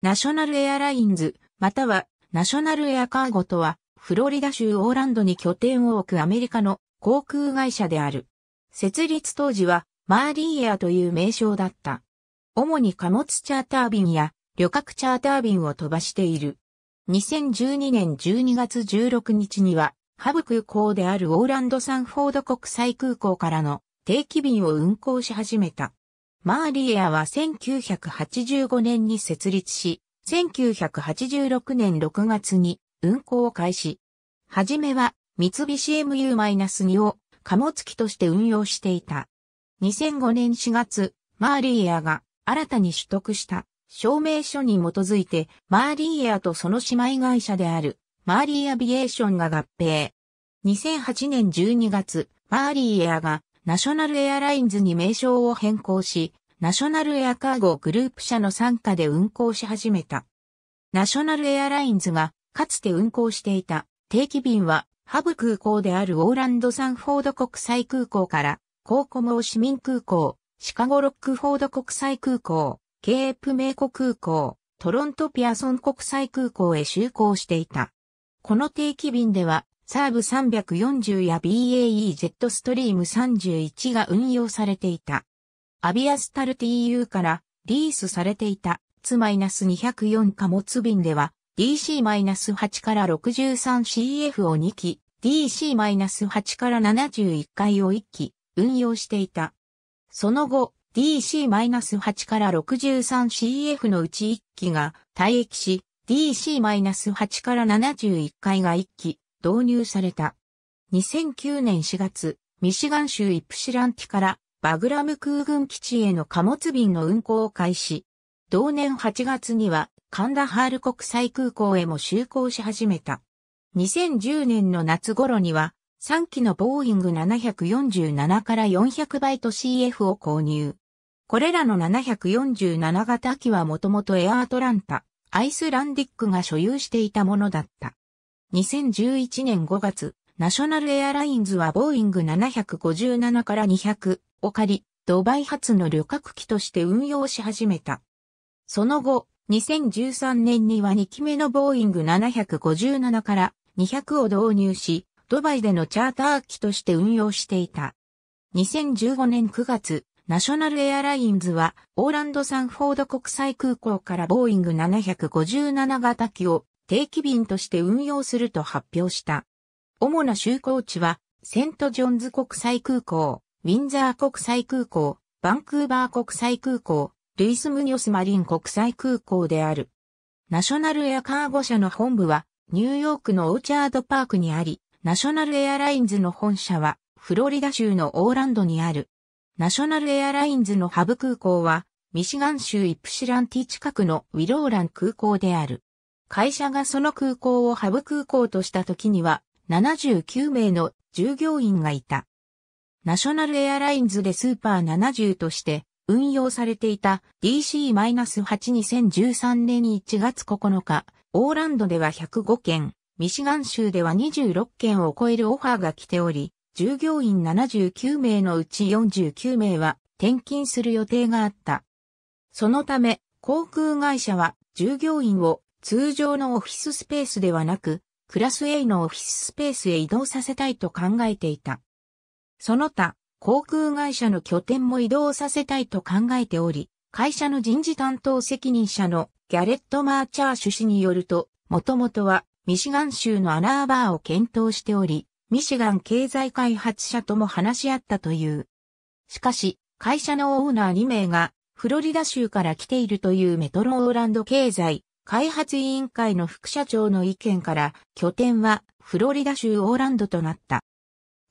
ナショナルエアラインズ、またはナショナルエアカーゴとは、フロリダ州オーランドに拠点を置くアメリカの航空会社である。設立当時は、マーリーエアという名称だった。主に貨物チャーター便や旅客チャーター便を飛ばしている。2012年12月16日には、ハブ空港であるオーランドサンフォード国際空港からの定期便を運航し始めた。マーリエアは1985年に設立し、1986年6月に運行を開始。はじめは三菱 MU-2 を貨物機として運用していた。2005年4月、マーリエアが新たに取得した証明書に基づいて、マーリエアとその姉妹会社であるマーリーアビエーションが合併。2008年12月、マーリーエアがナショナルエアラインズに名称を変更し、ナショナルエアカーゴグループ社の参加で運航し始めた。ナショナルエアラインズがかつて運航していた定期便はハブ空港であるオーランド・サンフォード国際空港からコーコモー市民空港、シカゴ・ロックフォード国際空港、ケープ・メイコ空港、トロント・ピアソン国際空港へ就航していた。この定期便ではサーブ340や BAE ジェットストリーム31が運用されていた。アビアスタル TU からリースされていたス2 0 4貨物便では DC-8 から 63CF を2機、DC-8 から71回を1機運用していた。その後、DC-8 から 63CF のうち1機が退役し、DC-8 から71回が1機導入された。2009年4月、ミシガン州イプシランティからバグラム空軍基地への貨物便の運航を開始。同年8月にはカンダハール国際空港へも就航し始めた。2010年の夏頃には3機のボーイング747から400バイト CF を購入。これらの747型機はもともとエアアトランタ、アイスランディックが所有していたものだった。2011年5月、ナショナルエアラインズはボーイング757から200を借り、ドバイ発の旅客機として運用し始めた。その後、2013年には2機目のボーイング757から200を導入し、ドバイでのチャーター機として運用していた。2015年9月、ナショナルエアラインズは、オーランド・サンフォード国際空港からボーイング757型機を定期便として運用すると発表した。主な就航地は、セントジョンズ国際空港、ウィンザー国際空港、バンクーバー国際空港、ルイス・ムニョス・マリン国際空港である。ナショナルエアカーゴ社の本部は、ニューヨークのオーチャードパークにあり、ナショナルエアラインズの本社は、フロリダ州のオーランドにある。ナショナルエアラインズのハブ空港は、ミシガン州イプシランティ近くのウィローラン空港である。会社がその空港をハブ空港とした時には、79名の従業員がいた。ナショナルエアラインズでスーパー70として運用されていた DC-82013 年1月9日、オーランドでは105件、ミシガン州では26件を超えるオファーが来ており、従業員79名のうち49名は転勤する予定があった。そのため、航空会社は従業員を通常のオフィススペースではなく、クラス A のオフィススペースへ移動させたいと考えていた。その他、航空会社の拠点も移動させたいと考えており、会社の人事担当責任者のギャレット・マーチャー主ュ氏によると、もともとはミシガン州のアナーバーを検討しており、ミシガン経済開発者とも話し合ったという。しかし、会社のオーナー2名がフロリダ州から来ているというメトロオーランド経済開発委員会の副社長の意見から拠点はフロリダ州オーランドとなった。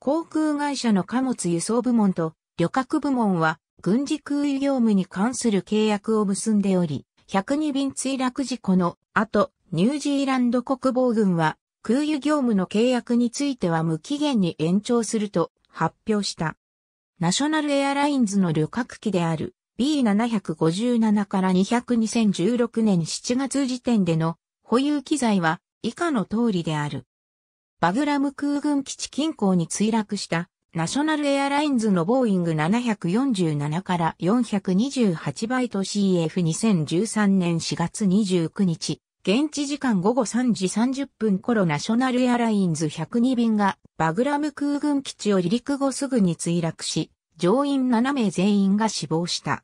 航空会社の貨物輸送部門と旅客部門は軍事空輸業務に関する契約を結んでおり、102便墜落事故の後、ニュージーランド国防軍は空輸業務の契約については無期限に延長すると発表した。ナショナルエアラインズの旅客機である B757 から2002016年7月時点での保有機材は以下の通りである。バグラム空軍基地近郊に墜落したナショナルエアラインズのボーイング747から428バイト CF2013 年4月29日、現地時間午後3時30分頃ナショナルエアラインズ102便がバグラム空軍基地を離陸後すぐに墜落し、乗員7名全員が死亡した。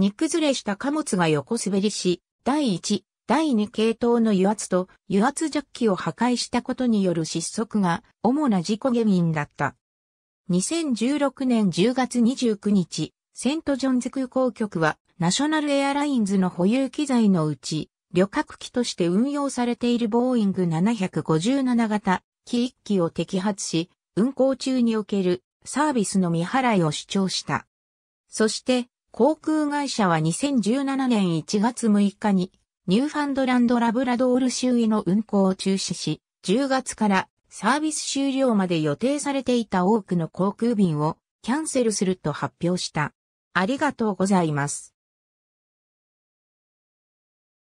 荷崩れした貨物が横滑りし、第1、第2系統の油圧と油圧ジャッキを破壊したことによる失速が主な事故原因だった。2016年10月29日、セントジョンズ空港局はナショナルエアラインズの保有機材のうち、旅客機として運用されているボーイング757型機1機を摘発し、運航中におけるサービスの未払いを主張した。そして、航空会社は2017年1月6日に、ニューファンドランドラブラドール周囲の運航を中止し、10月からサービス終了まで予定されていた多くの航空便をキャンセルすると発表した。ありがとうございます。